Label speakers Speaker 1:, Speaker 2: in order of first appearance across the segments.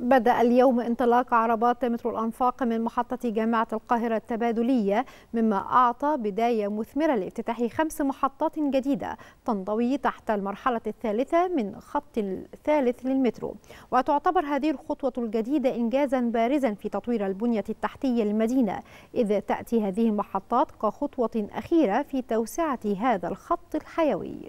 Speaker 1: بدأ اليوم انطلاق عربات مترو الأنفاق من محطة جامعة القاهرة التبادلية مما أعطى بداية مثمرة لافتتاح خمس محطات جديدة تنضوي تحت المرحلة الثالثة من خط الثالث للمترو وتعتبر هذه الخطوة الجديدة إنجازا بارزا في تطوير البنية التحتية للمدينة إذ تأتي هذه المحطات كخطوة أخيرة في توسعة هذا الخط الحيوي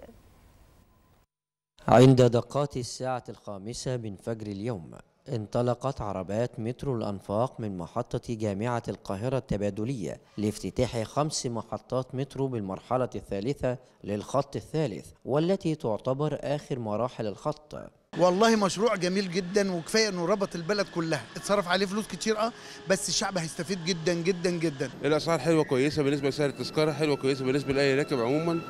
Speaker 2: عند دقات الساعة الخامسة من فجر اليوم انطلقت عربات مترو الأنفاق من محطة جامعة القاهرة التبادلية لافتتاح خمس محطات مترو بالمرحلة الثالثة للخط الثالث والتي تعتبر آخر مراحل الخط
Speaker 3: والله مشروع جميل جدا وكفايه انه ربط البلد كلها اتصرف عليه فلوس كتير اه بس الشعب هيستفيد جدا جدا جدا الاسعار حلوه كويسه بالنسبه لسعر التذكره حلوه كويسه بالنسبه لاي راكب عموما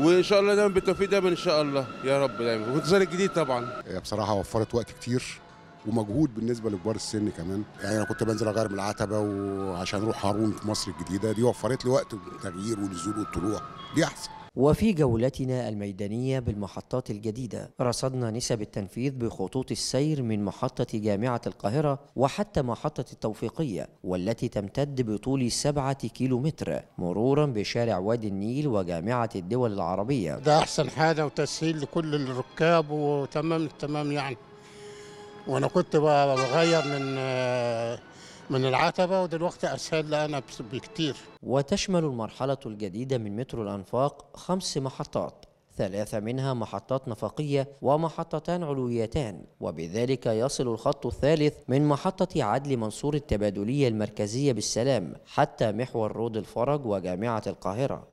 Speaker 3: وان شاء الله دايما بالتوفيق دايما ان شاء الله يا رب دايما والانتظار الجديد طبعا بصراحه وفرت وقت كتير ومجهود بالنسبه لكبار السن كمان يعني انا كنت بنزل اغير من العتبه وعشان اروح هارون في مصر الجديده دي وفرت لي وقت التغيير والنزول والطلوع
Speaker 2: دي احسن وفي جولتنا الميدانية بالمحطات الجديدة رصدنا نسب التنفيذ بخطوط السير من محطة جامعة القاهرة وحتى محطة التوفيقية والتي تمتد بطول سبعة كيلومتر مرورا بشارع وادي النيل وجامعة الدول العربية ده أحسن حاجة وتسهيل لكل الركاب وتمام التمام يعني وانا كنت بغير من آه، من العتبة ودلوقتي أسهل لنا بكتير وتشمل المرحلة الجديدة من مترو الأنفاق خمس محطات ثلاثة منها محطات نفقية ومحطتان علويتان وبذلك يصل الخط الثالث من محطة عدل منصور التبادلية المركزية بالسلام حتى محور رود الفرج وجامعة القاهرة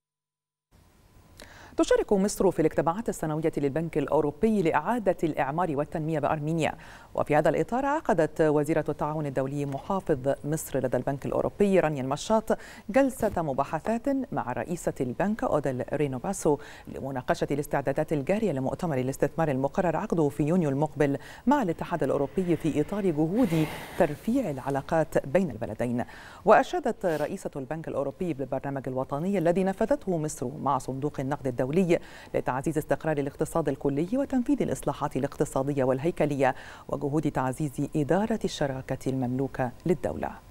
Speaker 3: تشارك مصر في الاجتماعات السنوية للبنك الأوروبي لإعادة الإعمار والتنمية بأرمينيا وفي هذا الإطار عقدت وزيرة التعاون الدولي محافظ مصر لدى البنك الأوروبي رانيا المشاط جلسة مباحثات مع رئيسة البنك أوديل رينوباسو لمناقشة الاستعدادات الجارية لمؤتمر الاستثمار المقرر عقده في يونيو المقبل مع الاتحاد الأوروبي في إطار جهود ترفيع العلاقات بين البلدين وأشادت رئيسة البنك الأوروبي بالبرنامج الوطني الذي نفذته مصر مع صندوق النقد الدولي الدولي لتعزيز استقرار الاقتصاد الكلي وتنفيذ الإصلاحات الاقتصادية والهيكلية وجهود تعزيز إدارة الشراكة المملوكة للدولة